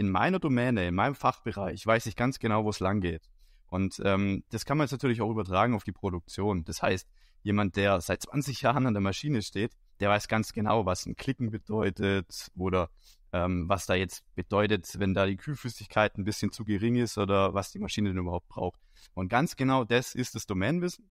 in meiner Domäne, in meinem Fachbereich, weiß ich ganz genau, wo es lang geht. Und ähm, das kann man jetzt natürlich auch übertragen auf die Produktion. Das heißt, jemand, der seit 20 Jahren an der Maschine steht, der weiß ganz genau, was ein Klicken bedeutet oder ähm, was da jetzt bedeutet, wenn da die Kühlflüssigkeit ein bisschen zu gering ist oder was die Maschine denn überhaupt braucht. Und ganz genau das ist das Domänenwissen.